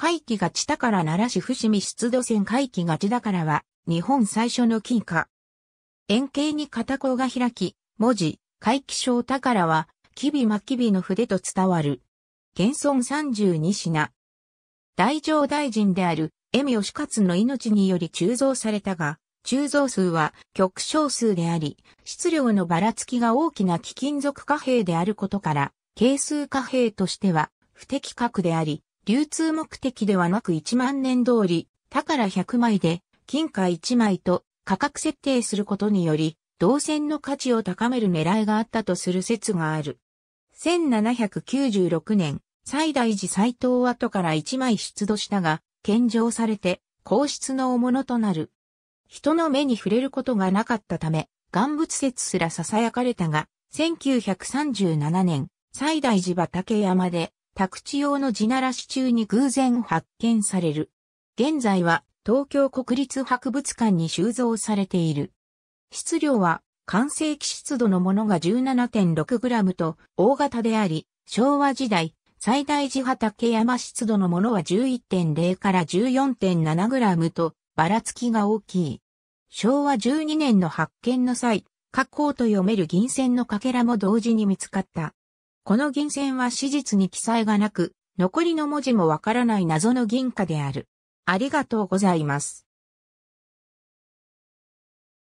海気がちだから奈良市伏見出土線海気がちだからは、日本最初の金貨。円形に片子が開き、文字、海気小宝は、キビマキビの筆と伝わる。現存32品。大乗大臣である、エミ義勝の命により鋳造されたが、鋳造数は極小数であり、質量のばらつきが大きな貴金属貨幣であることから、係数貨幣としては不適格であり、流通目的ではなく1万年通り、他から100枚で、金貨1枚と価格設定することにより、銅線の価値を高める狙いがあったとする説がある。1796年、西大寺斎藤跡から1枚出土したが、献上されて、皇室の大物となる。人の目に触れることがなかったため、岩仏説すら囁かれたが、1937年、西大寺畑山で宅地用の地ならし中に偶然発見される。現在は東京国立博物館に収蔵されている。質量は完成期湿度のものが 17.6g と大型であり、昭和時代、最大地畑山湿度のものは11.0から 14.7g とばらつきが大きい。昭和12年の発見の際、加工と読める銀線のかけらも同時に見つかった。この銀線は史実に記載がなく、残りの文字もわからない謎の銀貨である。ありがとうございます。